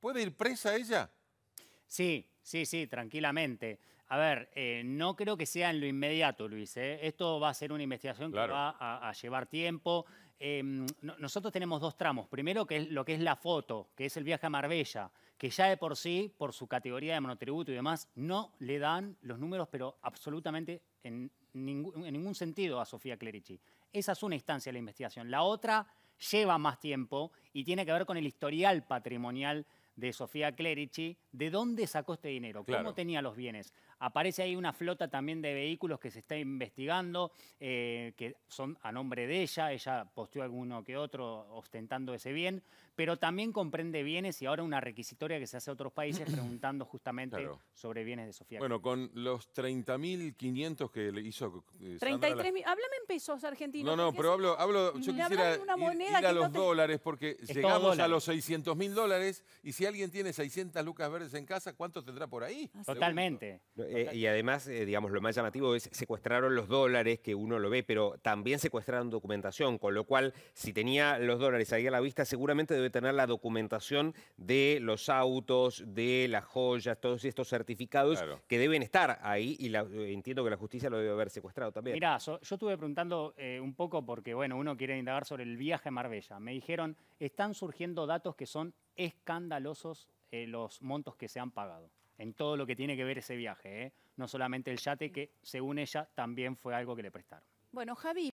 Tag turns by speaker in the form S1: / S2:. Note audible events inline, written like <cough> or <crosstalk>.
S1: ¿puede ir presa ella? Sí, sí, sí, tranquilamente. A ver, eh, no creo que sea en lo inmediato, Luis. ¿eh? Esto va a ser una investigación que va a, llevar tiempo. Em, nosotros tenemos dos tramos. Primero, que es lo que es la foto, que es el viaje a Marbella, que ya de por sí, por su categoría de monotributo y demás, no le dan los números, pero absolutamente en en ningún sentido a Sofía Clerici. Esa es una instancia de la investigación. La otra lleva más tiempo y tiene que ver con el historial patrimonial de Sofía Clerici, ¿de dónde sacó este dinero? ¿Cómo tenía los bienes? Aparece ahí una flota también de vehículos que se está investigando, eh, que son a nombre de ella, ella posteó alguno que otro ostentando ese bien, pero también comprende bienes y ahora una requisitoria que se hace a otros países <clears throat> preguntando justamente sobre bienes de Sofía. Bueno,
S2: con los 30.500 que le hizo... 33.000. Eh, 33
S1: Háblame en pesos argentinos. No, no, pero hablo,
S2: hablo yo quisiera los dólares porque llegamos a los 600.000 dólares y si alguien tiene 600 lucas verdes en casa, ¿cuánto tendrá por ahí? Ah, Totalmente. Eh, y además, eh, digamos, lo más llamativo es secuestraron los dólares, que uno lo ve, pero también secuestraron documentación, con lo cual, si tenía los dólares ahí a la vista, seguramente debe tener la documentación de los autos, de las joyas, todos estos certificados que deben estar ahí y eh, entiendo que la justicia lo debe haber secuestrado también. Mirá,
S1: yo estuve preguntando un poco porque, bueno, uno quiere indagar sobre el viaje a Marbella. Me dijeron, están surgiendo datos que son escandalosos eh, los montos que se han pagado en todo lo que tiene que ver ese viaje, eh. no solamente el yate, que según ella también fue algo que le prestaron. Bueno, Javi.